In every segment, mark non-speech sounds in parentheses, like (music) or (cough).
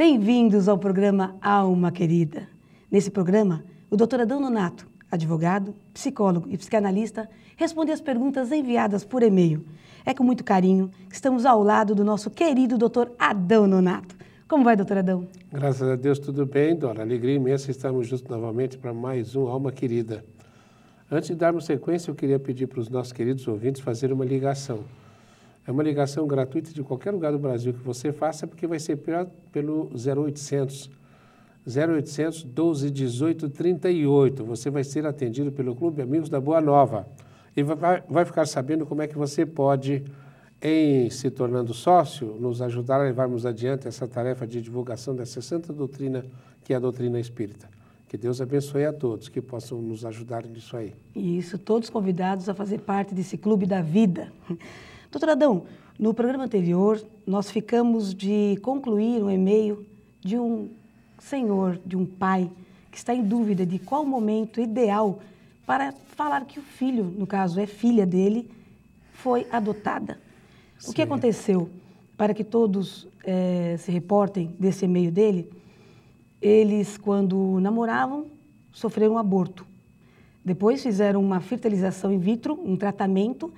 Bem-vindos ao programa Alma Querida. Nesse programa, o Dr. Adão Nonato, advogado, psicólogo e psicanalista, responde às perguntas enviadas por e-mail. É com muito carinho que estamos ao lado do nosso querido Dr. Adão Nonato. Como vai, doutor Adão? Graças a Deus, tudo bem, Dora. Alegria imensa estarmos juntos novamente para mais um Alma Querida. Antes de darmos sequência, eu queria pedir para os nossos queridos ouvintes fazer uma ligação. É uma ligação gratuita de qualquer lugar do Brasil que você faça, porque vai ser pelo 0800 0800 12 18 38. Você vai ser atendido pelo Clube Amigos da Boa Nova e vai, vai ficar sabendo como é que você pode, em se tornando sócio, nos ajudar a levarmos adiante essa tarefa de divulgação dessa santa doutrina que é a doutrina espírita. Que Deus abençoe a todos que possam nos ajudar nisso aí. E isso, todos convidados a fazer parte desse clube da vida. Doutor Adão, no programa anterior, nós ficamos de concluir um e-mail de um senhor, de um pai, que está em dúvida de qual momento ideal para falar que o filho, no caso é filha dele, foi adotada. Sim. O que aconteceu? Para que todos é, se reportem desse e-mail dele, eles, quando namoravam, sofreram um aborto. Depois fizeram uma fertilização in vitro, um tratamento,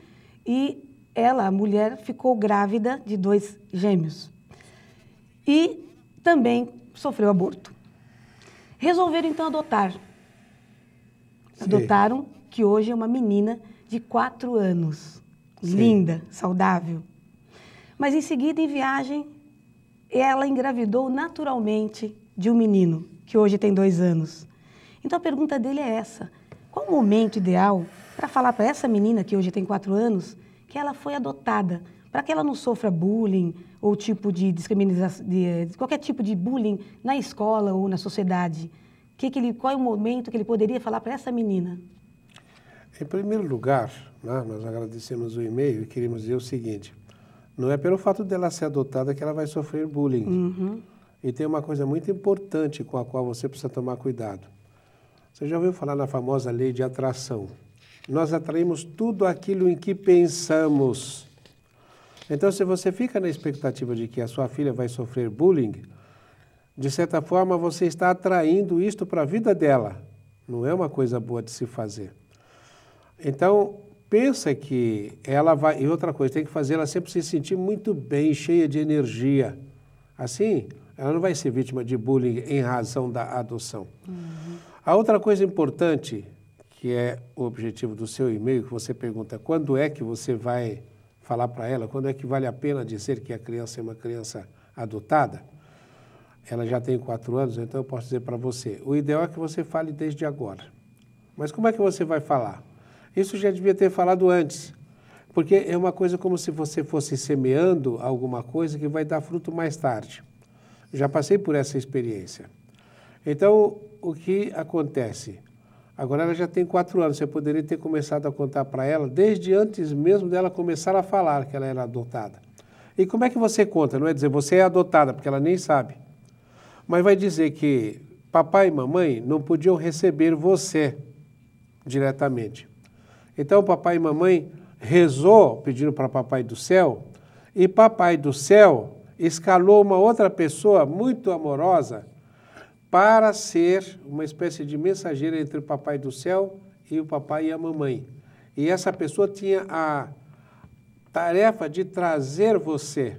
e ela, a mulher, ficou grávida de dois gêmeos e também sofreu aborto. Resolveram então adotar. Sim. Adotaram que hoje é uma menina de quatro anos, Sim. linda, saudável. Mas em seguida, em viagem, ela engravidou naturalmente de um menino que hoje tem dois anos. Então a pergunta dele é essa: qual o momento ideal para falar para essa menina que hoje tem quatro anos que ela foi adotada. Para que ela não sofra bullying ou tipo de discriminação, de, qualquer tipo de bullying na escola ou na sociedade. Que que ele, qual é o momento que ele poderia falar para essa menina? Em primeiro lugar, né, nós agradecemos o e-mail e queremos dizer o seguinte: não é pelo fato dela ser adotada que ela vai sofrer bullying. Uhum. E tem uma coisa muito importante com a qual você precisa tomar cuidado. Você já ouviu falar na famosa lei de atração? nós atraímos tudo aquilo em que pensamos. Então, se você fica na expectativa de que a sua filha vai sofrer bullying, de certa forma você está atraindo isto para a vida dela. Não é uma coisa boa de se fazer. Então, pensa que ela vai. E outra coisa, tem que fazer ela sempre se sentir muito bem, cheia de energia. Assim, ela não vai ser vítima de bullying em razão da adoção. Uhum. A outra coisa importante que é o objetivo do seu e-mail, que você pergunta quando é que você vai falar para ela, quando é que vale a pena dizer que a criança é uma criança adotada, ela já tem quatro anos, então eu posso dizer para você, o ideal é que você fale desde agora. Mas como é que você vai falar? Isso já devia ter falado antes, porque é uma coisa como se você fosse semeando alguma coisa que vai dar fruto mais tarde. Já passei por essa experiência. Então, o que acontece? Agora ela já tem quatro anos, você poderia ter começado a contar para ela desde antes mesmo dela começar a falar que ela era adotada. E como é que você conta? Não é dizer você é adotada, porque ela nem sabe. Mas vai dizer que papai e mamãe não podiam receber você diretamente. Então papai e mamãe rezou pedindo para papai do céu, e papai do céu escalou uma outra pessoa muito amorosa para ser uma espécie de mensageira entre o papai do céu e o papai e a mamãe. E essa pessoa tinha a tarefa de trazer você.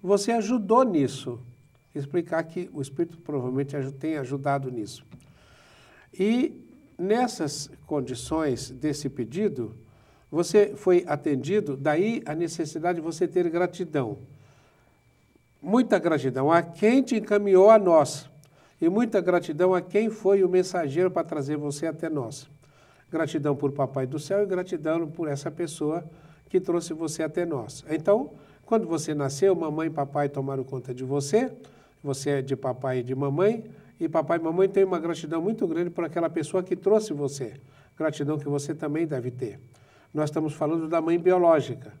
Você ajudou nisso. Explicar que o Espírito provavelmente tem ajudado nisso. E nessas condições desse pedido, você foi atendido, daí a necessidade de você ter gratidão. Muita gratidão a quem te encaminhou a nós e muita gratidão a quem foi o mensageiro para trazer você até nós. Gratidão por Papai do Céu e gratidão por essa pessoa que trouxe você até nós. Então, quando você nasceu, mamãe e papai tomaram conta de você, você é de papai e de mamãe, e papai e mamãe têm uma gratidão muito grande por aquela pessoa que trouxe você. Gratidão que você também deve ter. Nós estamos falando da mãe biológica.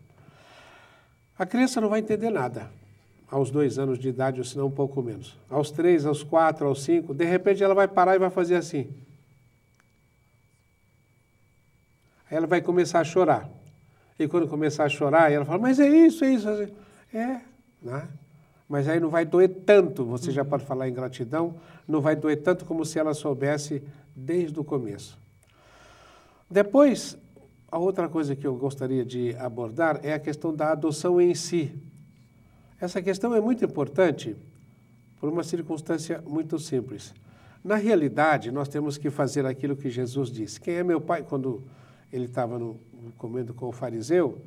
A criança não vai entender nada aos dois anos de idade, ou se não um pouco menos. Aos três, aos quatro, aos cinco, de repente ela vai parar e vai fazer assim. Aí ela vai começar a chorar. E quando começar a chorar, ela fala, mas é isso, é isso. É, é né? Mas aí não vai doer tanto, você já pode falar em gratidão, não vai doer tanto como se ela soubesse desde o começo. Depois, a outra coisa que eu gostaria de abordar é a questão da adoção em si. Essa questão é muito importante por uma circunstância muito simples. Na realidade, nós temos que fazer aquilo que Jesus disse. Quem é meu pai? Quando ele estava comendo com o fariseu,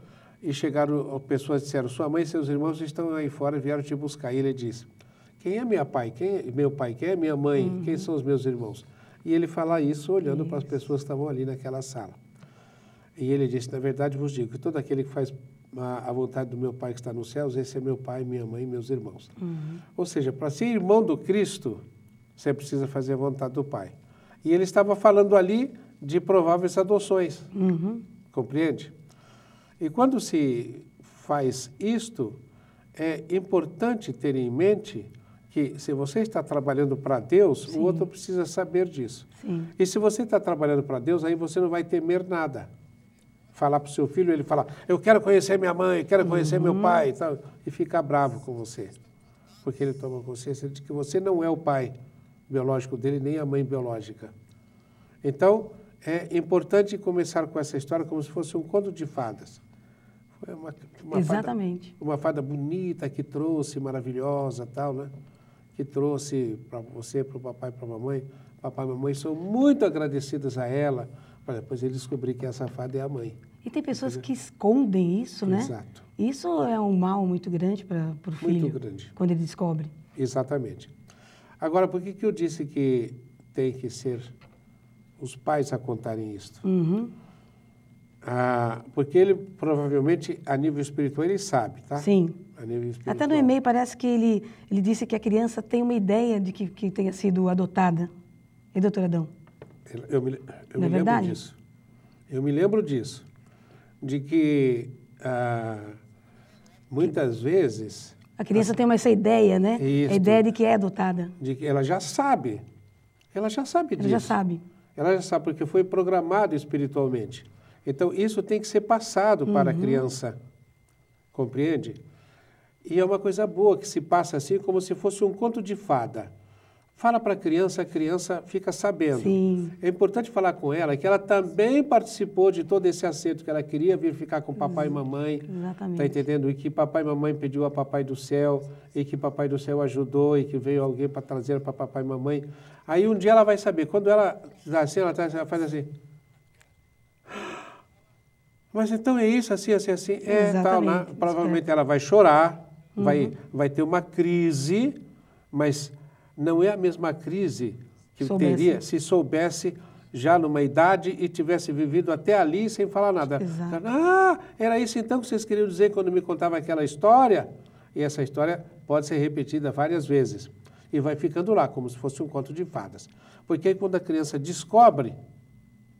e chegaram pessoas e disseram: Sua mãe e seus irmãos estão aí fora, e vieram te buscar. E ele disse: Quem é minha pai? Quem é meu pai? Quem é minha mãe? Uhum. Quem são os meus irmãos? E ele fala isso olhando isso. para as pessoas que estavam ali naquela sala. E ele disse: Na verdade vos digo que todo aquele que faz a vontade do meu Pai que está nos céus, esse é meu Pai, minha mãe e meus irmãos. Uhum. Ou seja, para ser irmão do Cristo, você precisa fazer a vontade do Pai. E ele estava falando ali de prováveis adoções. Uhum. Compreende? E quando se faz isto, é importante ter em mente que se você está trabalhando para Deus, Sim. o outro precisa saber disso. Sim. E se você está trabalhando para Deus, aí você não vai temer nada falar para o seu filho, ele fala, eu quero conhecer minha mãe, eu quero conhecer uhum. meu pai e tal, e fica bravo com você. Porque ele toma consciência de que você não é o pai biológico dele, nem a mãe biológica. Então, é importante começar com essa história como se fosse um conto de fadas. Foi uma, uma Exatamente. Fada, uma fada bonita que trouxe, maravilhosa tal, né? Que trouxe para você, para o papai e para a mamãe. Papai e mamãe são muito agradecidas a ela mas depois ele descobriu que a safada é a mãe. E tem pessoas que escondem isso, né? Exato. Isso é um mal muito grande para o filho. Muito grande. Quando ele descobre. Exatamente. Agora, por que, que eu disse que tem que ser os pais a contarem isso? Uhum. Ah, porque ele provavelmente, a nível espiritual, ele sabe, tá? Sim. Até no e-mail parece que ele, ele disse que a criança tem uma ideia de que, que tenha sido adotada. E, doutor Adão? Eu me, eu me lembro disso. Eu me lembro disso. De que ah, muitas vezes. A criança a, tem essa ideia, né? Isso, a ideia de que é adotada. De que ela já sabe. Ela já sabe ela disso. Ela já sabe. Ela já sabe, porque foi programado espiritualmente. Então, isso tem que ser passado uhum. para a uhum. criança. Compreende? E é uma coisa boa que se passa assim, como se fosse um conto de fada. Fala para a criança, a criança fica sabendo. Sim. É importante falar com ela que ela também participou de todo esse acerto que ela queria vir ficar com papai e mamãe. Exatamente. Tá entendendo? E que papai e mamãe pediu a papai do céu, e que papai do céu ajudou, e que veio alguém para trazer para papai e mamãe. Aí um dia ela vai saber. Quando ela nascer, assim, ela, tá, ela faz assim. Mas então é isso, assim, assim, assim. É, tal, né? Provavelmente ela vai chorar, uhum. vai, vai ter uma crise, mas não é a mesma crise que soubesse. teria se soubesse já numa idade e tivesse vivido até ali sem falar nada. Exato. Então, ah, era isso então que vocês queriam dizer quando me contava aquela história? E essa história pode ser repetida várias vezes e vai ficando lá, como se fosse um conto de fadas. Porque aí, quando a criança descobre,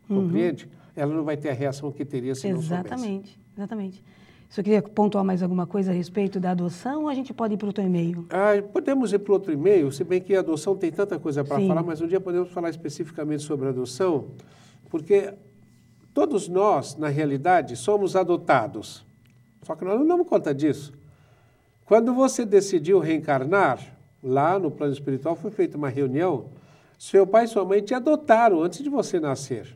uhum. compreende? Ela não vai ter a reação que teria se exatamente, não soubesse. Exatamente, exatamente. Você queria pontuar mais alguma coisa a respeito da adoção ou a gente pode ir para outro e-mail? Ah, podemos ir para outro e-mail, se bem que a adoção tem tanta coisa para falar, mas um dia podemos falar especificamente sobre adoção, porque todos nós, na realidade, somos adotados. Só que nós não damos conta disso. Quando você decidiu reencarnar, lá no plano espiritual foi feita uma reunião, seu pai e sua mãe te adotaram antes de você nascer.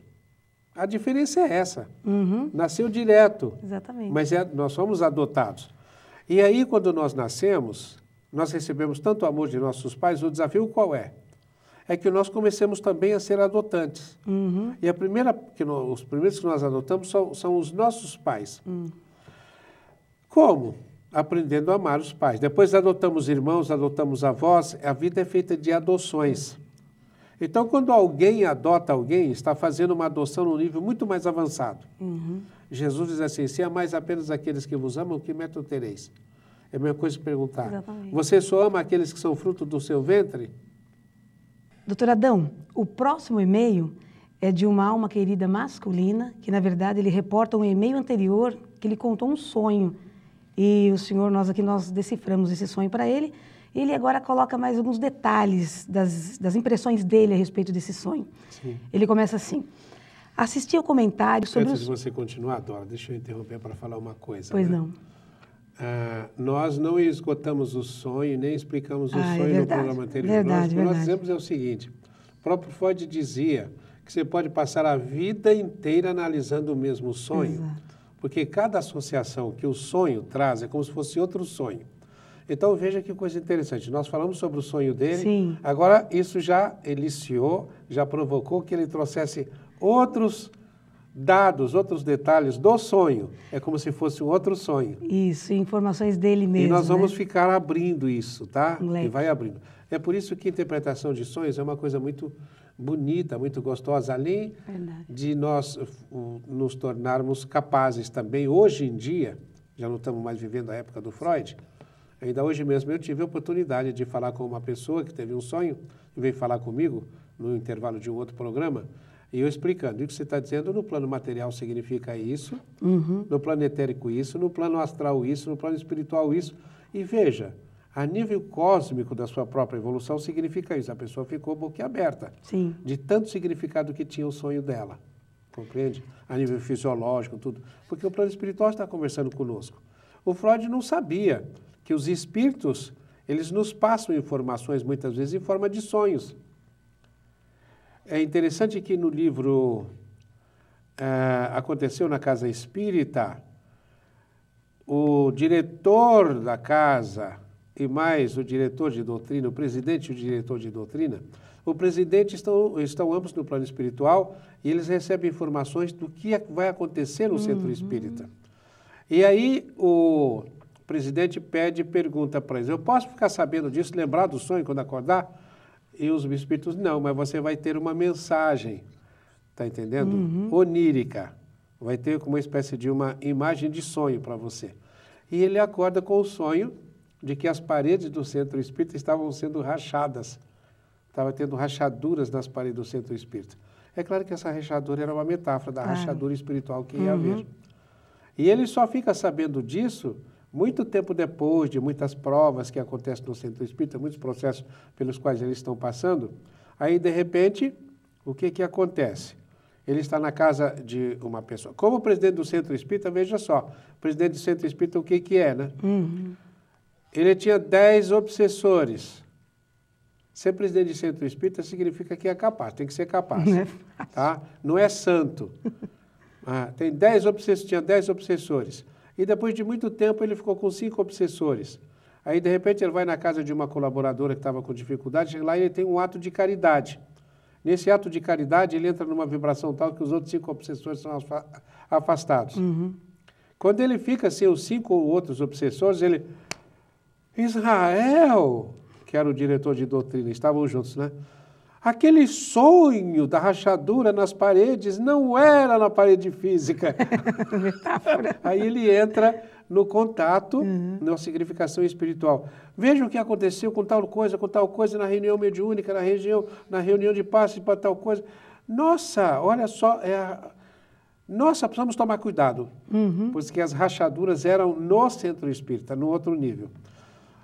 A diferença é essa. Uhum. Nasceu direto. Exatamente. Mas é, nós fomos adotados. E aí, quando nós nascemos, nós recebemos tanto amor de nossos pais, o desafio qual é? É que nós comecemos também a ser adotantes. Uhum. E a primeira, que os primeiros que nós adotamos são, são os nossos pais. Uhum. Como? Aprendendo a amar os pais. Depois adotamos irmãos, adotamos avós. A vida é feita de adoções. Então, quando alguém adota alguém, está fazendo uma adoção num nível muito mais avançado. Uhum. Jesus diz assim: se amais apenas aqueles que vos amam, que método tereis? É a mesma coisa perguntar: Exatamente. você só ama aqueles que são fruto do seu ventre? Doutor Adão, o próximo e-mail é de uma alma querida masculina, que na verdade ele reporta um e-mail anterior que ele contou um sonho. E o senhor, nós aqui, nós deciframos esse sonho para ele ele agora coloca mais alguns detalhes das, das impressões dele a respeito desse sonho. Sim. Ele começa assim. Assisti ao comentário sobre. Antes os... de você continuar, Dora, deixa eu interromper para falar uma coisa. Pois né? não. Ah, nós não esgotamos o sonho nem explicamos o ah, é sonho é verdade, no programa anterior. Verdade, nós, O que nós dizemos é o seguinte: o próprio Freud dizia que você pode passar a vida inteira analisando o mesmo sonho, Exato. porque cada associação que o sonho traz é como se fosse outro sonho. Então veja que coisa interessante. Nós falamos sobre o sonho dele. Sim. Agora isso já eliciou, já provocou que ele trouxesse outros dados, outros detalhes do sonho. É como se fosse um outro sonho. Isso, informações dele mesmo. E nós né? vamos né? ficar abrindo isso, tá? Um e vai abrindo. É por isso que a interpretação de sonhos é uma coisa muito bonita, muito gostosa, além Verdade. de nós nos tornarmos capazes também, hoje em dia, já não estamos mais vivendo a época do Freud, Ainda hoje mesmo eu tive a oportunidade de falar com uma pessoa que teve um sonho e veio falar comigo no intervalo de um outro programa. E eu explicando, o que você está dizendo no plano material significa isso, uhum. no plano etérico isso, no plano astral isso, no plano espiritual isso. E veja, a nível cósmico da sua própria evolução significa isso. A pessoa ficou boquiaberta Sim. de tanto significado que tinha o sonho dela. Compreende? A nível fisiológico, tudo. Porque o plano espiritual está conversando conosco. O Freud não sabia que os espíritos, eles nos passam informações muitas vezes em forma de sonhos. É interessante que no livro eh, Aconteceu na Casa Espírita, o diretor da casa e mais o diretor de doutrina, o presidente e o diretor de doutrina, o presidente estão, estão ambos no plano espiritual e eles recebem informações do que é, vai acontecer no uhum. centro espírita. E aí o presidente pede pergunta para eles: Eu posso ficar sabendo disso, lembrar do sonho quando acordar? E os espíritos: Não, mas você vai ter uma mensagem, tá entendendo? Uhum. Onírica. Vai ter como uma espécie de uma imagem de sonho para você. E ele acorda com o sonho de que as paredes do centro espírita estavam sendo rachadas. Estava tendo rachaduras nas paredes do centro espírita. É claro que essa rachadura era uma metáfora da rachadura espiritual que ia uhum. haver. E ele só fica sabendo disso muito tempo depois de muitas provas que acontecem no centro espírita, muitos processos pelos quais eles estão passando, aí de repente, o que, que acontece? Ele está na casa de uma pessoa. Como presidente do centro espírita, veja só, presidente do centro espírita, o que, que é, né? Uhum. Ele tinha dez obsessores. Ser presidente de centro espírita significa que é capaz, tem que ser capaz. Não é, tá? Não é santo. (laughs) Ah, tem dez obsessores, tinha dez obsessores. E depois de muito tempo ele ficou com cinco obsessores. Aí de repente ele vai na casa de uma colaboradora que estava com dificuldade, lá ele tem um ato de caridade. Nesse ato de caridade ele entra numa vibração tal que os outros cinco obsessores são afastados. Uhum. Quando ele fica sem assim, os cinco outros obsessores, ele Israel, que era o diretor de doutrina, estavam juntos, né? Aquele sonho da rachadura nas paredes não era na parede física. (laughs) Metáfora. Aí ele entra no contato, uhum. na significação espiritual. Veja o que aconteceu com tal coisa, com tal coisa, na reunião mediúnica, na, região, na reunião de passe para tal coisa. Nossa, olha só, é a... nossa, precisamos tomar cuidado, uhum. que as rachaduras eram no centro espírita, no outro nível.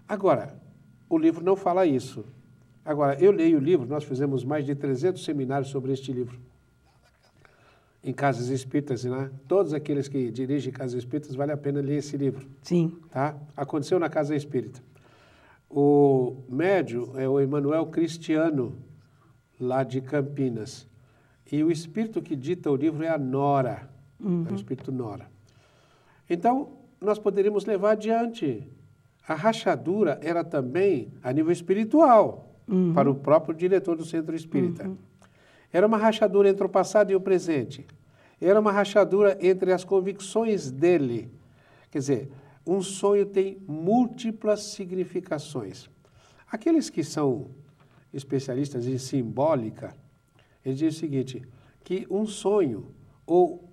Agora, o livro não fala isso. Agora, eu leio o livro, nós fizemos mais de 300 seminários sobre este livro. Em casas espíritas, né? Todos aqueles que dirigem casas espíritas, vale a pena ler esse livro. Sim. Tá? Aconteceu na casa espírita. O médio é o Emanuel Cristiano, lá de Campinas. E o espírito que dita o livro é a Nora, uhum. é o espírito Nora. Então, nós poderíamos levar adiante. A rachadura era também a nível espiritual uhum. para o próprio diretor do centro espírita. Uhum. Era uma rachadura entre o passado e o presente. Era uma rachadura entre as convicções dele. Quer dizer, um sonho tem múltiplas significações. Aqueles que são especialistas em simbólica, eles dizem o seguinte: que um sonho ou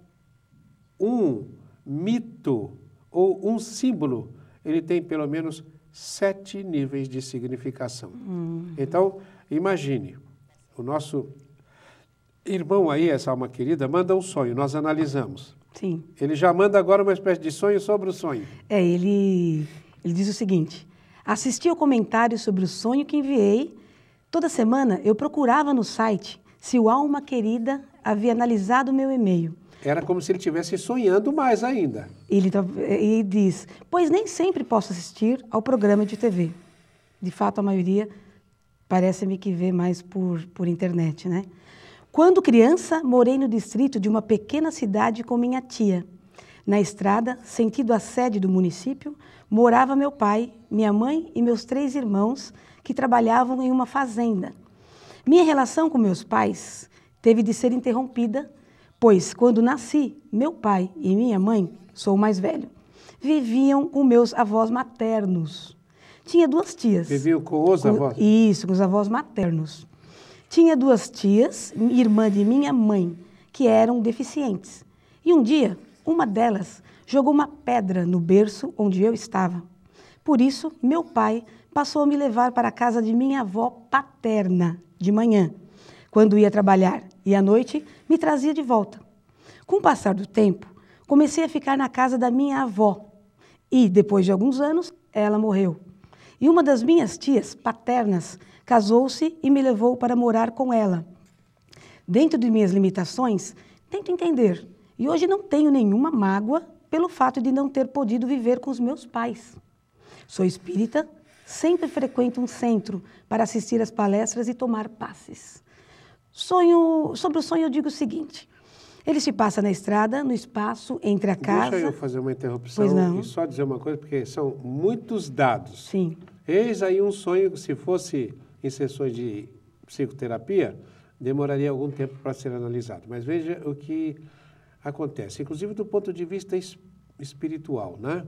um mito ou um símbolo, ele tem pelo menos sete níveis de significação. Uhum. Então, imagine, o nosso irmão aí, essa alma querida, manda um sonho, nós analisamos. Sim. Ele já manda agora uma espécie de sonho sobre o sonho. É, ele, ele diz o seguinte: assisti ao comentário sobre o sonho que enviei. Toda semana eu procurava no site se o alma querida havia analisado meu e-mail. Era como se ele estivesse sonhando mais ainda. Ele, tá, ele diz: Pois nem sempre posso assistir ao programa de TV. De fato, a maioria parece-me que vê mais por, por internet, né? Quando criança, morei no distrito de uma pequena cidade com minha tia. Na estrada, sentido a sede do município, morava meu pai, minha mãe e meus três irmãos, que trabalhavam em uma fazenda. Minha relação com meus pais teve de ser interrompida pois quando nasci, meu pai e minha mãe, sou o mais velho, viviam com meus avós maternos. Tinha duas tias. Viviam com os avós? Isso, com os avós maternos. Tinha duas tias, irmã de minha mãe, que eram deficientes. E um dia, uma delas jogou uma pedra no berço onde eu estava. Por isso, meu pai passou a me levar para a casa de minha avó paterna de manhã, quando ia trabalhar, e à noite me trazia de volta. Com o passar do tempo, comecei a ficar na casa da minha avó e, depois de alguns anos, ela morreu. E uma das minhas tias paternas casou-se e me levou para morar com ela. Dentro de minhas limitações, tento entender e hoje não tenho nenhuma mágoa pelo fato de não ter podido viver com os meus pais. Sou espírita, sempre frequento um centro para assistir às palestras e tomar passes. Sonho, sobre o sonho eu digo o seguinte, ele se passa na estrada, no espaço, entre a casa... Deixa eu fazer uma interrupção e só dizer uma coisa, porque são muitos dados. Sim. Eis aí um sonho que se fosse em sessões de psicoterapia, demoraria algum tempo para ser analisado. Mas veja o que acontece, inclusive do ponto de vista espiritual, né?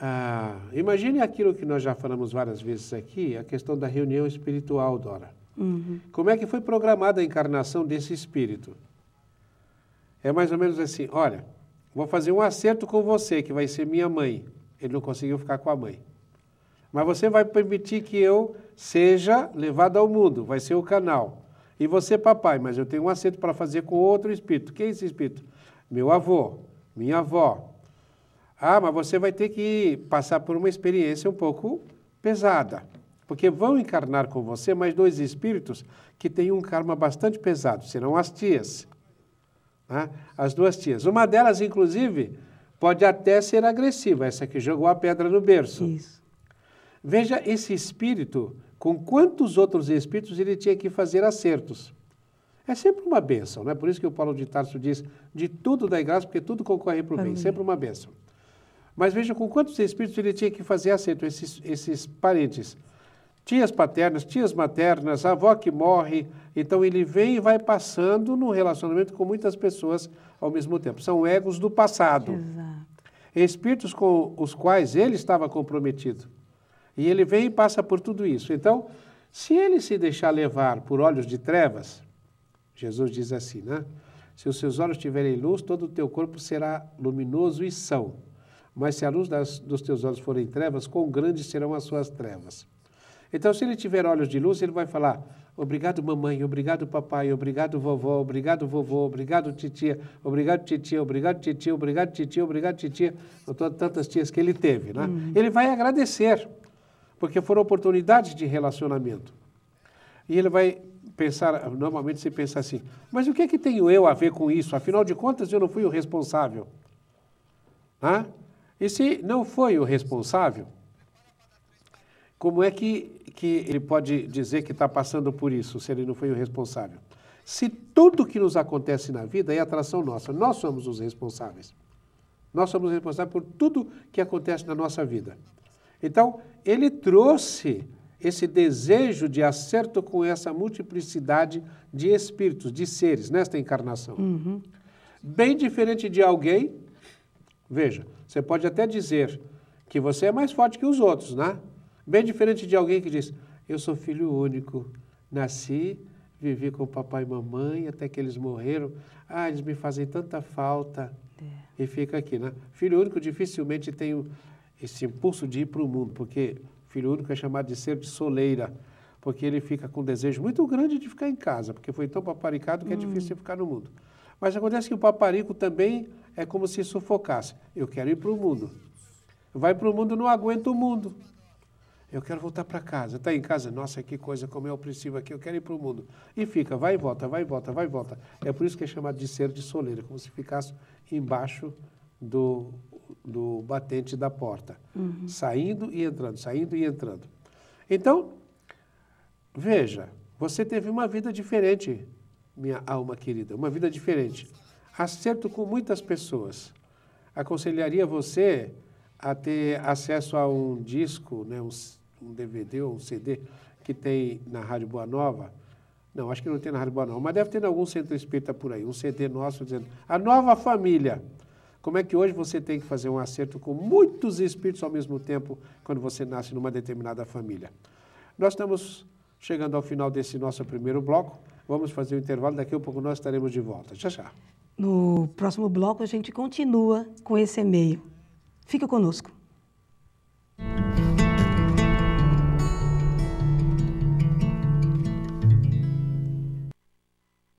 Ah, imagine aquilo que nós já falamos várias vezes aqui, a questão da reunião espiritual, Dora. Uhum. Como é que foi programada a encarnação desse espírito? É mais ou menos assim: olha, vou fazer um acerto com você, que vai ser minha mãe. Ele não conseguiu ficar com a mãe. Mas você vai permitir que eu seja levado ao mundo, vai ser o canal. E você, papai, mas eu tenho um acerto para fazer com outro espírito. Quem é esse espírito? Meu avô, minha avó. Ah, mas você vai ter que passar por uma experiência um pouco pesada. Porque vão encarnar com você mais dois espíritos que têm um karma bastante pesado, serão as tias. Né? As duas tias. Uma delas, inclusive, pode até ser agressiva, essa que jogou a pedra no berço. Isso. Veja esse espírito, com quantos outros espíritos ele tinha que fazer acertos. É sempre uma bênção, não é? Por isso que o Paulo de Tarso diz: de tudo dá graça, porque tudo concorre para o bem. Sempre uma bênção. Mas veja com quantos espíritos ele tinha que fazer acerto, esses, esses parentes tias paternas, tias maternas, avó que morre. Então ele vem e vai passando no relacionamento com muitas pessoas ao mesmo tempo. São egos do passado. Exato. Espíritos com os quais ele estava comprometido. E ele vem e passa por tudo isso. Então, se ele se deixar levar por olhos de trevas, Jesus diz assim, né? Se os seus olhos tiverem luz, todo o teu corpo será luminoso e são. Mas se a luz das, dos teus olhos forem trevas, quão grandes serão as suas trevas? Então, se ele tiver olhos de luz, ele vai falar: obrigado, mamãe, obrigado, papai, obrigado, vovó, obrigado, vovô, obrigado, titia, obrigado, titia, obrigado, titia, obrigado, titia, obrigado, titia. Tantas tias que ele teve, né? Uhum. Ele vai agradecer, porque foram oportunidades de relacionamento. E ele vai pensar, normalmente você pensa assim, mas o que é que tenho eu a ver com isso? Afinal de contas, eu não fui o responsável. Né? E se não foi o responsável, como é que, que ele pode dizer que está passando por isso, se ele não foi o responsável? Se tudo que nos acontece na vida é atração nossa, nós somos os responsáveis. Nós somos responsáveis por tudo que acontece na nossa vida. Então, ele trouxe esse desejo de acerto com essa multiplicidade de espíritos, de seres, nesta encarnação. Uhum. Bem diferente de alguém. Veja, você pode até dizer que você é mais forte que os outros, né? Bem diferente de alguém que diz: Eu sou filho único, nasci, vivi com papai e mamãe até que eles morreram. Ah, eles me fazem tanta falta. É. E fica aqui, né? Filho único dificilmente tem esse impulso de ir para o mundo, porque filho único é chamado de ser de soleira, porque ele fica com um desejo muito grande de ficar em casa, porque foi tão paparicado que é hum. difícil ficar no mundo. Mas acontece que o paparico também é como se sufocasse. Eu quero ir para o mundo. Vai para o mundo, não aguenta o mundo. Eu quero voltar para casa. Está em casa? Nossa, que coisa, como é opressivo aqui, eu quero ir para o mundo. E fica, vai e volta, vai e volta, vai e volta. É por isso que é chamado de ser de soleira, como se ficasse embaixo do, do batente da porta. Uhum. Saindo e entrando, saindo e entrando. Então, veja, você teve uma vida diferente, minha alma querida, uma vida diferente. Acerto com muitas pessoas. Aconselharia você a ter acesso a um disco, né, um, um DVD ou um CD que tem na Rádio Boa Nova. Não, acho que não tem na Rádio Boa Nova, mas deve ter em algum centro espírita por aí, um CD nosso dizendo a nova família. Como é que hoje você tem que fazer um acerto com muitos espíritos ao mesmo tempo quando você nasce numa determinada família? Nós estamos chegando ao final desse nosso primeiro bloco. Vamos fazer o um intervalo, daqui a pouco nós estaremos de volta. Tchau, tchau. No próximo bloco a gente continua com esse e-mail. Fique conosco.